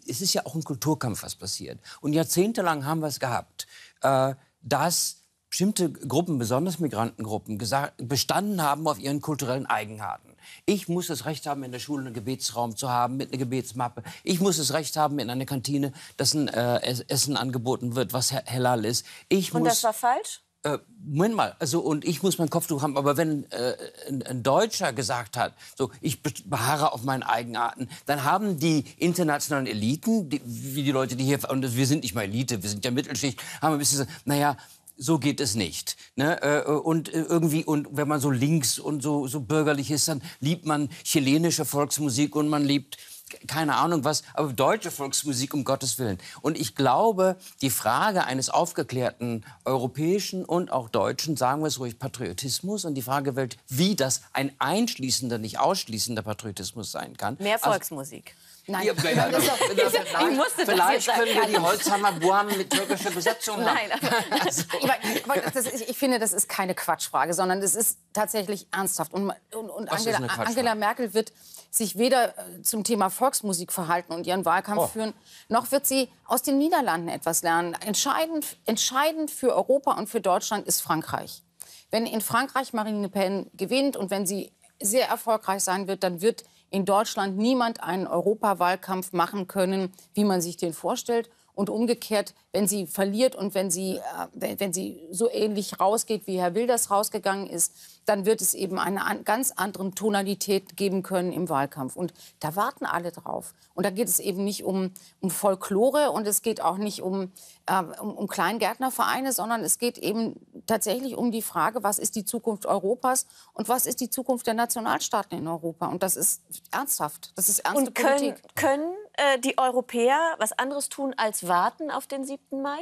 es ist ja auch ein Kulturkampf, was passiert. Und jahrzehntelang haben wir es gehabt, äh, dass bestimmte Gruppen, besonders Migrantengruppen, bestanden haben auf ihren kulturellen Eigenarten. Ich muss das Recht haben, in der Schule einen Gebetsraum zu haben mit einer Gebetsmappe. Ich muss das Recht haben, in einer Kantine, dass ein äh, Essen angeboten wird, was halal ist. Ich Und muss das war falsch? äh, Moment mal, also und ich muss mein Kopftuch haben, aber wenn äh, ein, ein, Deutscher gesagt hat, so ich beharre auf meinen Eigenarten, dann haben die internationalen Eliten, die, wie die Leute, die hier und wir sind nicht mal Elite, wir sind ja Mittelschicht, haben ein bisschen gesagt, naja, so geht es nicht. Ne? Äh, äh, und äh, irgendwie, und wenn man so links und so, so bürgerlich ist, dann liebt man chilenische Volksmusik und man liebt keine Ahnung was, aber deutsche Volksmusik um Gottes Willen. Und ich glaube, die Frage eines aufgeklärten europäischen und auch deutschen, sagen wir es ruhig, Patriotismus und die Frage wie das ein einschließender, nicht ausschließender Patriotismus sein kann. Mehr also Volksmusik. Also, Nein, ja, ja, das doch, ne? das ich, vielleicht, musste vielleicht das können wir die Holzhammer Buham mit türkischer Besetzung machen. Nein, aber, also. aber, aber das, ich, ich, finde, das ist keine Quatschfrage, sondern es ist tatsächlich ernsthaft. Und, und, und Angela, Angela, Merkel wird sich weder äh, zum Thema Volksmusik verhalten und ihren Wahlkampf oh. führen, noch wird sie aus den Niederlanden etwas lernen. Entscheidend, entscheidend für Europa und für Deutschland ist Frankreich. Wenn in Frankreich Marine Le Pen gewinnt und wenn sie sehr erfolgreich sein wird, dann wird in Deutschland niemand einen Europawahlkampf machen können, wie man sich den vorstellt. Und umgekehrt, wenn sie verliert und wenn sie, äh, wenn, sie so ähnlich rausgeht, wie Herr Wilders rausgegangen ist, dann wird es eben eine an, ganz andere Tonalität geben können im Wahlkampf. Und da warten alle drauf. Und da geht es eben nicht um, um Folklore und es geht auch nicht um, äh, um, um Kleingärtnervereine, sondern es geht eben tatsächlich um die Frage, was ist die Zukunft Europas und was ist die Zukunft der Nationalstaaten in Europa. Und das ist ernsthaft. Das ist ernsthaft. und können, Politik. Können äh, die Europäer was anderes tun als warten auf den 7. Mai?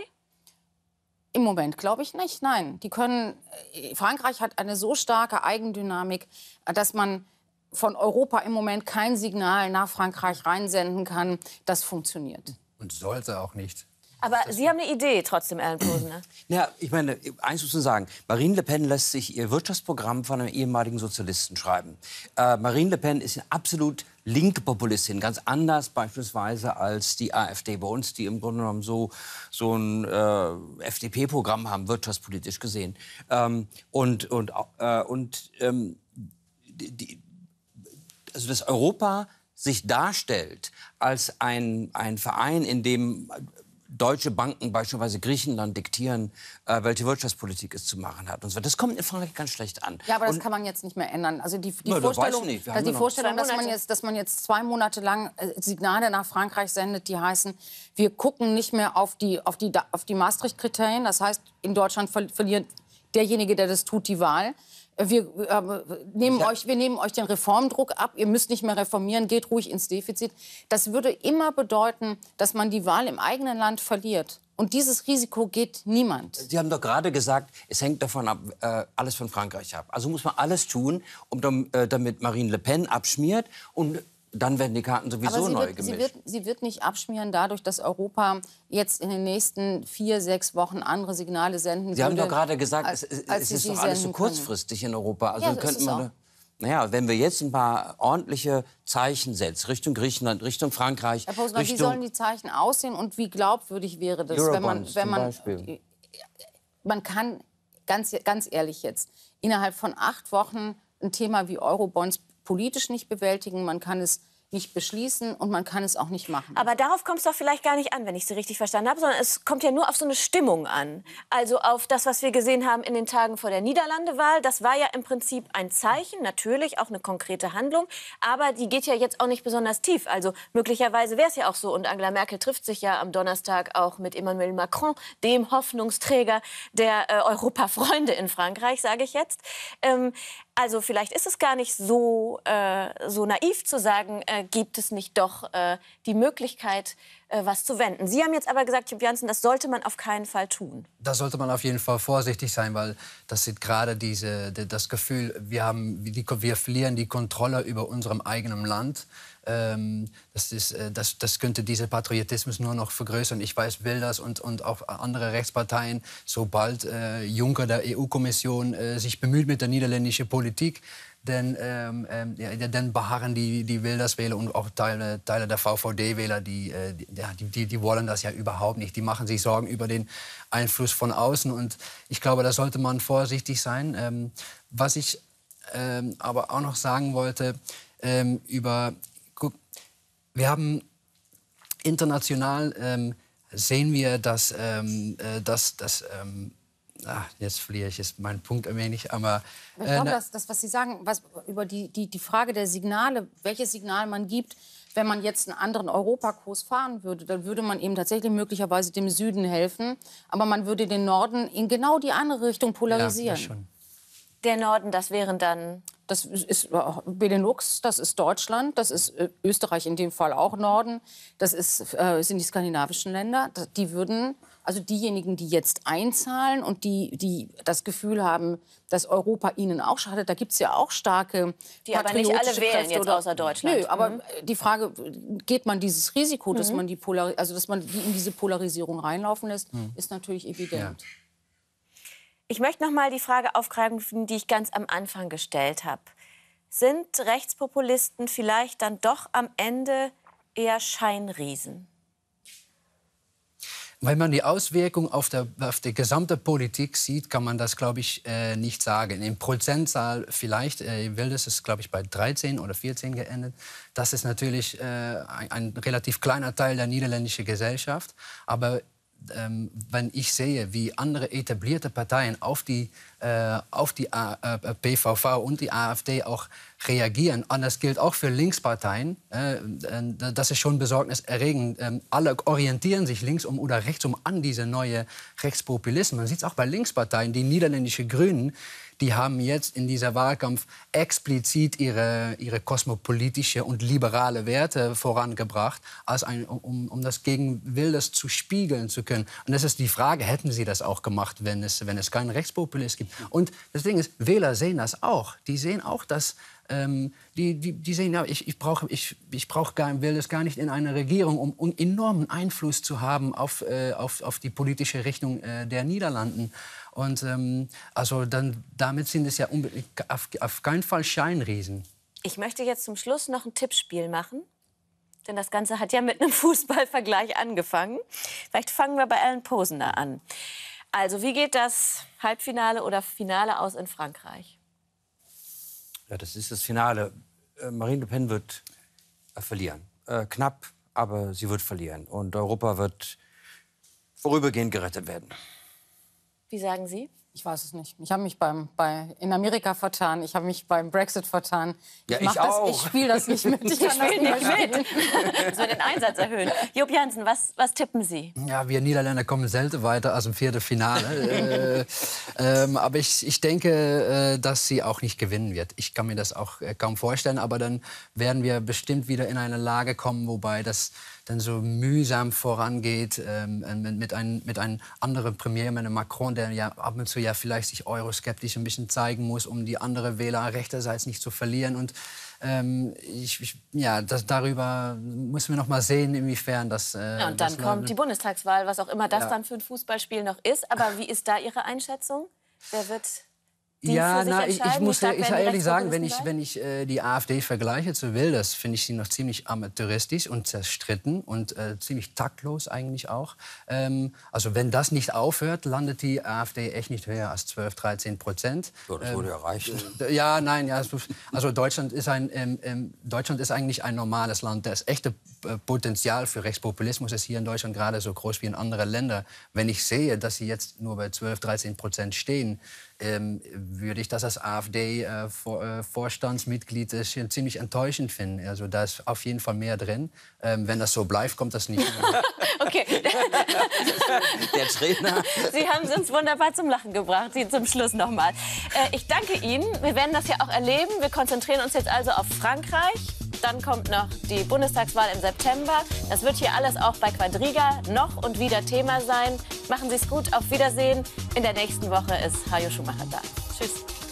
Im Moment glaube ich nicht, nein. Die können, äh, Frankreich hat eine so starke Eigendynamik, äh, dass man von Europa im Moment kein Signal nach Frankreich reinsenden kann, das funktioniert. Und sollte auch nicht. Aber Sie haben eine Idee trotzdem, Alan Posner. Ja, ich meine, eins muss man sagen. Marine Le Pen lässt sich ihr Wirtschaftsprogramm von einem ehemaligen Sozialisten schreiben. Äh, Marine Le Pen ist absolut linke Populistin, Ganz anders beispielsweise als die AfD bei uns, die im Grunde genommen so, so ein äh, FDP-Programm haben, wirtschaftspolitisch gesehen. Ähm, und und, äh, und ähm, die, also das Europa sich darstellt als ein, ein Verein, in dem deutsche Banken beispielsweise Griechenland diktieren, äh, welche Wirtschaftspolitik es zu machen hat. Und so. Das kommt in Frankreich ganz schlecht an. Ja, aber das und kann man jetzt nicht mehr ändern. Also die, die ne, Vorstellung, das also dass, die Vorstellung dass, man jetzt, dass man jetzt zwei Monate lang äh, Signale nach Frankreich sendet, die heißen, wir gucken nicht mehr auf die, auf die, auf die Maastricht-Kriterien. Das heißt, in Deutschland verliert derjenige, der das tut, die Wahl wir, äh, nehmen euch, wir nehmen euch den Reformdruck ab, ihr müsst nicht mehr reformieren, geht ruhig ins Defizit. Das würde immer bedeuten, dass man die Wahl im eigenen Land verliert. Und dieses Risiko geht niemand. Sie haben doch gerade gesagt, es hängt davon ab, äh, alles von Frankreich ab. Also muss man alles tun, um, äh, damit Marine Le Pen abschmiert und dann werden die Karten sowieso Aber sie neu wird, gemischt. Sie wird, sie wird nicht abschmieren dadurch, dass Europa jetzt in den nächsten vier, sechs Wochen andere Signale senden Sie würde, haben doch gerade gesagt, als, es, als es ist doch alles so kurzfristig können. in Europa. Also ja, so könnte man, naja, wenn wir jetzt ein paar ordentliche Zeichen setzen, Richtung Griechenland, Richtung Frankreich. Herr Postmann, Richtung wie sollen die Zeichen aussehen und wie glaubwürdig wäre das, Eurobonds wenn man. Wenn man, man kann, ganz, ganz ehrlich jetzt, innerhalb von acht Wochen ein Thema wie Eurobonds politisch nicht bewältigen, man kann es nicht beschließen und man kann es auch nicht machen. Aber darauf kommt es doch vielleicht gar nicht an, wenn ich Sie richtig verstanden habe, sondern es kommt ja nur auf so eine Stimmung an. Also auf das, was wir gesehen haben in den Tagen vor der Niederlandewahl. Das war ja im Prinzip ein Zeichen, natürlich auch eine konkrete Handlung, aber die geht ja jetzt auch nicht besonders tief. Also möglicherweise wäre es ja auch so und Angela Merkel trifft sich ja am Donnerstag auch mit Emmanuel Macron, dem Hoffnungsträger der äh, Europafreunde in Frankreich, sage ich jetzt. Ähm, also vielleicht ist es gar nicht so, äh, so naiv zu sagen, äh, gibt es nicht doch äh, die Möglichkeit, äh, was zu wenden. Sie haben jetzt aber gesagt, Chip Janssen, das sollte man auf keinen Fall tun. Da sollte man auf jeden Fall vorsichtig sein, weil das sind gerade diese, das Gefühl, wir, haben, wir verlieren die Kontrolle über unserem eigenen Land. Ähm, das, ist, äh, das, das könnte diesen Patriotismus nur noch vergrößern. Ich weiß, Wilders und, und auch andere Rechtsparteien, sobald äh, Juncker der EU-Kommission äh, sich bemüht mit der niederländischen Politik, dann, ähm, ähm, ja, beharren die, die Wilders-Wähler und auch Teile, Teile der VVD-Wähler, die, äh, die, die, die wollen das ja überhaupt nicht. Die machen sich Sorgen über den Einfluss von außen. Und ich glaube, da sollte man vorsichtig sein. Ähm, was ich ähm, aber auch noch sagen wollte, ähm, über wir haben international ähm, sehen wir, dass, ähm, äh, dass, dass ähm, ach, jetzt verliere ich jetzt meinen Punkt ein wenig, aber... Äh, ich glaube, dass das, was Sie sagen, was, über die, die, die Frage der Signale, welches Signal man gibt, wenn man jetzt einen anderen Europakurs fahren würde, dann würde man eben tatsächlich möglicherweise dem Süden helfen, aber man würde den Norden in genau die andere Richtung polarisieren. Ja, das schon. Der Norden, das wären dann. Das ist äh, Benelux, das ist Deutschland, das ist äh, Österreich in dem Fall auch Norden, das ist, äh, sind die skandinavischen Länder. Die würden, also diejenigen, die jetzt einzahlen und die, die das Gefühl haben, dass Europa ihnen auch schadet, da gibt es ja auch starke Die aber nicht alle wählen jetzt oder, außer Deutschland. Nö, aber mhm. die Frage, geht man dieses Risiko, dass, mhm. man die Polar, also dass man die in diese Polarisierung reinlaufen lässt, mhm. ist natürlich evident. Ja. Ich möchte noch mal die Frage aufgreifen, die ich ganz am Anfang gestellt habe. Sind Rechtspopulisten vielleicht dann doch am Ende eher Scheinriesen? Wenn man die Auswirkung auf, der, auf die gesamte Politik sieht, kann man das, glaube ich, äh, nicht sagen. In Prozentzahl vielleicht, äh, Wildes ist, glaube ich, bei 13 oder 14 geendet. Das ist natürlich äh, ein, ein relativ kleiner Teil der niederländischen Gesellschaft. Aber ähm, wenn ich sehe, wie andere etablierte Parteien auf die, äh, auf die A äh, PVV und die AfD auch reagieren, und das gilt auch für Linksparteien, äh, äh, das ist schon besorgniserregend. Ähm, alle orientieren sich links um oder rechts um an diese neue Rechtspopulismus. Man sieht es auch bei Linksparteien, die niederländische Grünen, die haben jetzt in dieser Wahlkampf explizit ihre, ihre kosmopolitische und liberale Werte vorangebracht, als ein, um, um das gegen Wildes zu spiegeln zu können. Und das ist die Frage, hätten sie das auch gemacht, wenn es, wenn es keinen Rechtspopulist gibt? Und das Ding ist, Wähler sehen das auch. Die sehen auch, dass ähm, die, die, die, sehen, ja, ich, ich brauche ich, ich brauch gar, will gar nicht in einer Regierung, um, um enormen Einfluss zu haben auf, äh, auf, auf die politische Richtung äh, der Niederlanden. Und ähm, also dann, damit sind es ja auf, auf keinen Fall Scheinriesen. Ich möchte jetzt zum Schluss noch ein Tippspiel machen. Denn das Ganze hat ja mit einem Fußballvergleich angefangen. Vielleicht fangen wir bei Alan Posener an. Also, wie geht das Halbfinale oder Finale aus in Frankreich? Ja, das ist das Finale. Äh, Marine Le Pen wird äh, verlieren. Äh, knapp, aber sie wird verlieren. Und Europa wird vorübergehend gerettet werden. Wie sagen Sie? Ich weiß es nicht. Ich habe mich beim, bei, in Amerika vertan. Ich habe mich beim Brexit vertan. Ich, ja, ich das, auch. ich spiele das nicht mit. Ich, ich spiele nicht mit. Müssen wir den Einsatz erhöhen. Job Jansen, was, was tippen Sie? Ja, wir Niederländer kommen selten weiter als im Viertelfinale. äh, ähm, aber ich, ich denke, äh, dass sie auch nicht gewinnen wird. Ich kann mir das auch äh, kaum vorstellen. Aber dann werden wir bestimmt wieder in eine Lage kommen, wobei das dann so mühsam vorangeht ähm, ähm mit, mit, ein, mit einem anderen Premierminister Macron, der ja ab und zu ja vielleicht sich euroskeptisch ein bisschen zeigen muss, um die andere Wähler rechterseits nicht zu verlieren. Und ähm, ich, ich, ja, das, darüber müssen wir noch mal sehen, inwiefern das. Äh, ja, und dann kommt ne? die Bundestagswahl, was auch immer das ja. dann für ein Fußballspiel noch ist. Aber wie ist da Ihre Einschätzung? Wer wird ja, na, ich, ich muss glaub, ich ehrlich sagen, wenn ich, ne? wenn ich äh, die AfD vergleiche zu Wilders, finde ich sie noch ziemlich amateuristisch und zerstritten und äh, ziemlich taktlos eigentlich auch. Ähm, also wenn das nicht aufhört, landet die AfD echt nicht höher als 12, 13 Prozent. So, das ähm, erreicht. Äh, ja, nein, ja, also Deutschland ist, ein, ähm, ähm, Deutschland ist eigentlich ein normales Land. Das echte äh, Potenzial für Rechtspopulismus ist hier in Deutschland gerade so groß wie in anderen Ländern. Wenn ich sehe, dass sie jetzt nur bei 12, 13 Prozent stehen, ähm, würde ich das als AfD-Vorstandsmitglied äh, äh, äh ziemlich enttäuschend finden. Also da ist auf jeden Fall mehr drin. Ähm, wenn das so bleibt, kommt das nicht mehr. okay. Der Trainer. Sie haben es uns wunderbar zum Lachen gebracht. Sie zum Schluss nochmal. Äh, ich danke Ihnen. Wir werden das ja auch erleben. Wir konzentrieren uns jetzt also auf Frankreich. Dann kommt noch die Bundestagswahl im September. Das wird hier alles auch bei Quadriga noch und wieder Thema sein. Machen Sie es gut, auf Wiedersehen. In der nächsten Woche ist Hajo Schumacher da. Tschüss.